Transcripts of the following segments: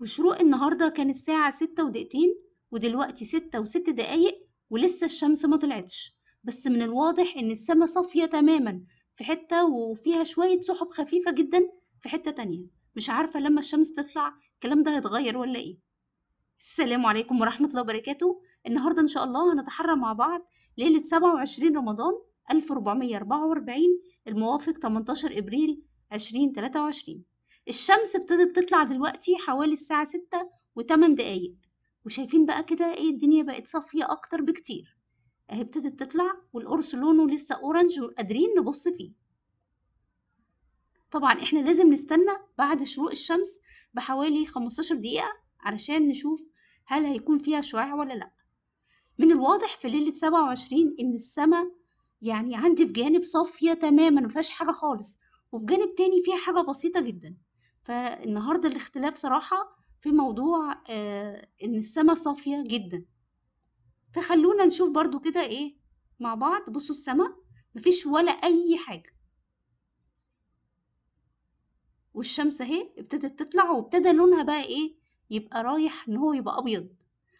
وشروق النهاردة كان الساعة ستة ودقيقتين ودلوقتي ستة وست دقايق ولسه الشمس ما طلعتش بس من الواضح إن السما صافية تماما في حتة وفيها شوية سحب خفيفة جدا في حتة تانية مش عارفة لما الشمس تطلع الكلام ده هيتغير ولا إيه السلام عليكم ورحمة الله وبركاته النهاردة إن شاء الله هنتحرى مع بعض ليلة سبعة وعشرين رمضان ألف وأربعين الموافق 18 إبريل 2023 الشمس ابتدت تطلع دلوقتي حوالي الساعة ستة وتمن دقايق وشايفين بقى كده ايه الدنيا بقت صافية أكتر بكتير اهي ابتدت تطلع والقرص لونه لسه أورنج وقادرين نبص فيه طبعا احنا لازم نستنى بعد شروق الشمس بحوالي 15 دقيقة علشان نشوف هل هيكون فيها شعاع ولا لأ من الواضح في ليلة 27 إن السماء يعني عندي في جانب صافية تماما مفيهاش حاجة خالص وفي جانب تاني فيها حاجة بسيطة جدا فالنهارده الاختلاف صراحه في موضوع آه ان السماء صافيه جدا فخلونا نشوف برضو كده ايه مع بعض بصوا السماء مفيش ولا اي حاجه والشمس اهي ابتدت تطلع وابتدى لونها بقى ايه يبقى رايح ان هو يبقى ابيض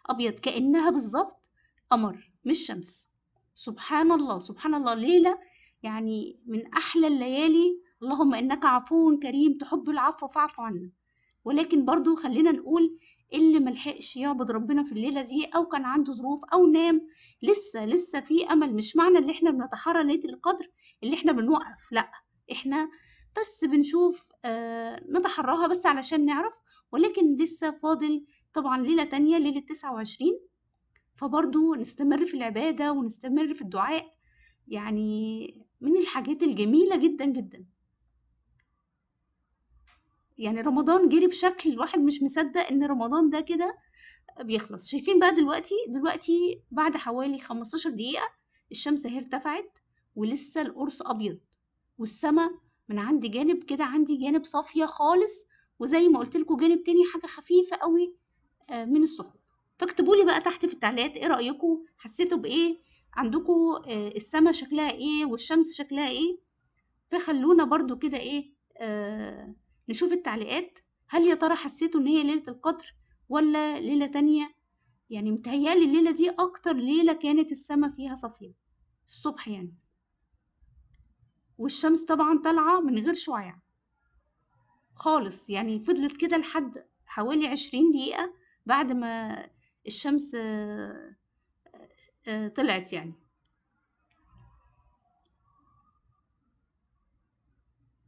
ابيض كانها بالظبط قمر مش شمس سبحان الله سبحان الله ليله يعني من احلى الليالي اللهم إنك عفو كريم تحب العفو فاعف عنا ولكن برضو خلينا نقول اللي ملحقش يعبد ربنا في الليله دي او كان عنده ظروف او نام لسه لسه في امل مش معنى اللي احنا بنتحرى ليله القدر اللي احنا بنوقف لا احنا بس بنشوف آه نتحراها بس علشان نعرف ولكن لسه فاضل طبعا ليله تانية ليله 29 فبرضو نستمر في العباده ونستمر في الدعاء يعني من الحاجات الجميله جدا جدا يعني رمضان جري بشكل الواحد مش مصدق ان رمضان ده كده بيخلص شايفين بقى دلوقتي دلوقتي بعد حوالي 15 دقيقة الشمس اهي ارتفعت ولسه القرص ابيض والسما من عند جانب كده عندي جانب صافية خالص وزي ما قلت لكم جانب تاني حاجة خفيفة قوي آه، من السحب فاكتبوا لي بقى تحت في التعليقات ايه رأيكم حسيتوا بايه عندكم آه، السما شكلها ايه والشمس شكلها ايه فخلونا برضو كده ايه آه نشوف التعليقات هل يا ترى حسيتوا ان هي ليلة القدر ولا ليلة تانية يعني متهيألي الليلة دي أكتر ليلة كانت السما فيها صافية الصبح يعني والشمس طبعا طالعة من غير شعاع خالص يعني فضلت كده لحد حوالي عشرين دقيقة بعد ما الشمس آه، آه، آه، طلعت يعني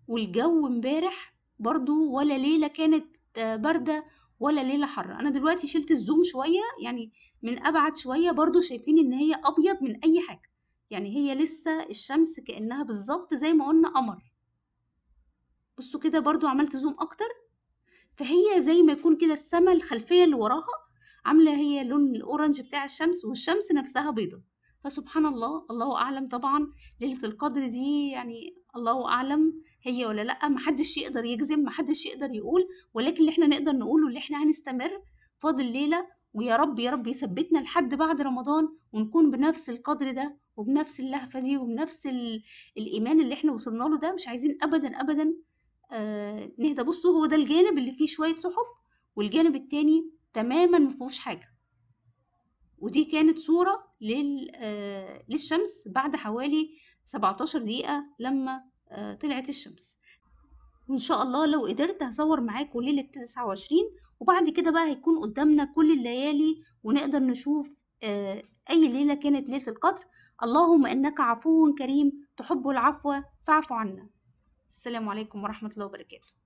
والجو امبارح برضو ولا ليلة كانت آه، باردة ولا ليلة حرة أنا دلوقتي شلت الزوم شوية يعني من أبعد شوية برضو شايفين إن هي أبيض من أي حاجة يعني هي لسه الشمس كأنها بالظبط زي ما قلنا قمر بصوا كده برضو عملت زوم أكتر فهي زي ما يكون كده السما الخلفية اللي وراها عاملة هي لون الأورنج بتاع الشمس والشمس نفسها بيضة فسبحان الله الله أعلم طبعا ليلة القدر دي يعني الله أعلم هي ولا لا محدش يقدر يجزم محدش يقدر يقول ولكن اللي احنا نقدر نقوله اللي احنا هنستمر فاضل ليله ويا رب يا رب يثبتنا لحد بعد رمضان ونكون بنفس القدر ده وبنفس اللهفه دي وبنفس الايمان اللي احنا وصلنا له ده مش عايزين ابدا ابدا آه نهدى بصوا هو ده الجانب اللي فيه شويه سحب والجانب التاني تماما مفيهوش حاجه ودي كانت صورة آه، للشمس بعد حوالي 17 دقيقة لما آه، طلعت الشمس ان شاء الله لو قدرت هصور معاكم ليلة 29 وبعد كده بقى هيكون قدامنا كل الليالي ونقدر نشوف آه، اي ليلة كانت ليلة القدر اللهم انك عفو كريم تحب العفو فاعف عنا السلام عليكم ورحمة الله وبركاته